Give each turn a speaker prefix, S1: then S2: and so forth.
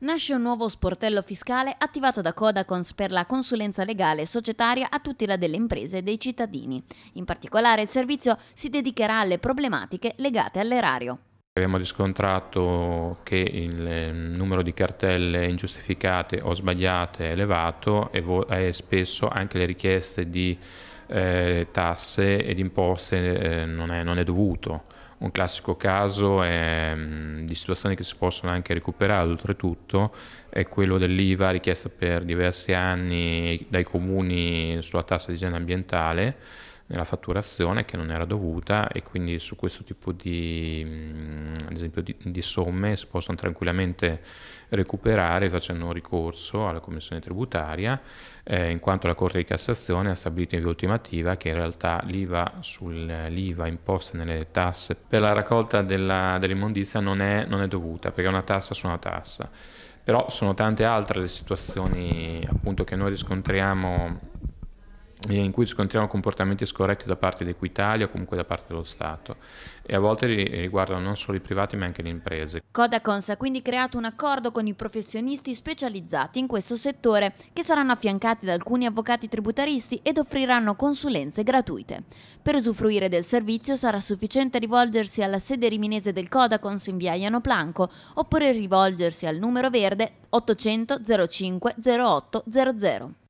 S1: Nasce un nuovo sportello fiscale attivato da Codacons per la consulenza legale e societaria a tutela delle imprese e dei cittadini. In particolare il servizio si dedicherà alle problematiche legate all'erario.
S2: Abbiamo riscontrato che il ehm, numero di cartelle ingiustificate o sbagliate è elevato e, spesso anche le richieste di eh, tasse ed imposte eh, non, è, non è dovuto un classico caso ehm, di situazioni che si possono anche recuperare oltretutto è quello dell'IVA richiesta per diversi anni dai comuni sulla tassa di igiene ambientale nella fatturazione che non era dovuta e quindi su questo tipo di mm, esempio di, di somme, si possono tranquillamente recuperare facendo un ricorso alla Commissione tributaria, eh, in quanto la Corte di Cassazione ha stabilito in via ultimativa che in realtà l'IVA sull'IVA imposta nelle tasse per la raccolta dell'immondizia dell non, non è dovuta, perché è una tassa su una tassa però sono tante altre le situazioni appunto, che noi riscontriamo in cui riscontriamo comportamenti scorretti da parte di Equitalia o comunque da parte dello Stato e a volte riguardano non solo i privati ma anche le imprese.
S1: Codacons ha quindi creato un accordo con i professionisti specializzati in questo settore che saranno affiancati da alcuni avvocati tributaristi ed offriranno consulenze gratuite. Per usufruire del servizio sarà sufficiente rivolgersi alla sede riminese del Codacons in via Iano Planco oppure rivolgersi al numero verde 800 05 0800.